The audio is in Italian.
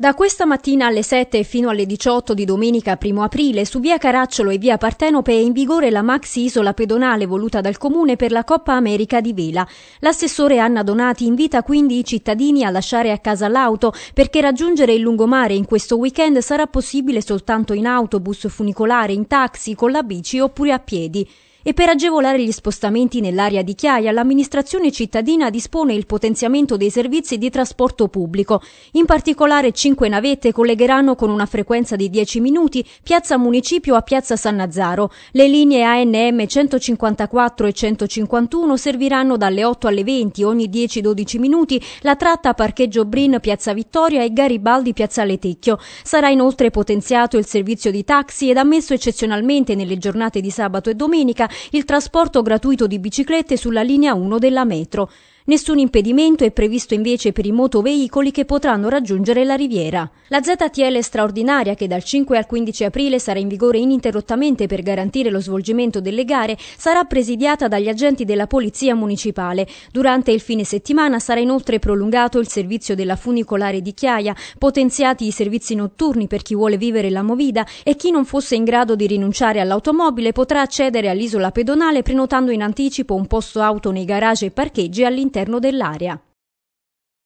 Da questa mattina alle 7 fino alle 18 di domenica 1 aprile su via Caracciolo e via Partenope è in vigore la maxi isola pedonale voluta dal comune per la Coppa America di Vela. L'assessore Anna Donati invita quindi i cittadini a lasciare a casa l'auto perché raggiungere il lungomare in questo weekend sarà possibile soltanto in autobus funicolare, in taxi, con la bici oppure a piedi. E per agevolare gli spostamenti nell'area di Chiaia, l'amministrazione cittadina dispone il potenziamento dei servizi di trasporto pubblico. In particolare cinque navette collegheranno con una frequenza di 10 minuti Piazza Municipio a Piazza San Nazaro. Le linee ANM 154 e 151 serviranno dalle 8 alle 20 ogni 10-12 minuti la tratta Parcheggio Brin Piazza Vittoria e Garibaldi Piazzale Tecchio. Sarà inoltre potenziato il servizio di taxi ed ammesso eccezionalmente nelle giornate di sabato e domenica il trasporto gratuito di biciclette sulla linea 1 della metro. Nessun impedimento è previsto invece per i motoveicoli che potranno raggiungere la riviera. La ZTL straordinaria che dal 5 al 15 aprile sarà in vigore ininterrottamente per garantire lo svolgimento delle gare sarà presidiata dagli agenti della Polizia Municipale. Durante il fine settimana sarà inoltre prolungato il servizio della funicolare di Chiaia, potenziati i servizi notturni per chi vuole vivere la movida e chi non fosse in grado di rinunciare all'automobile potrà accedere all'isola pedonale prenotando in anticipo un posto auto nei garage e parcheggi all'interno all'interno dell'area.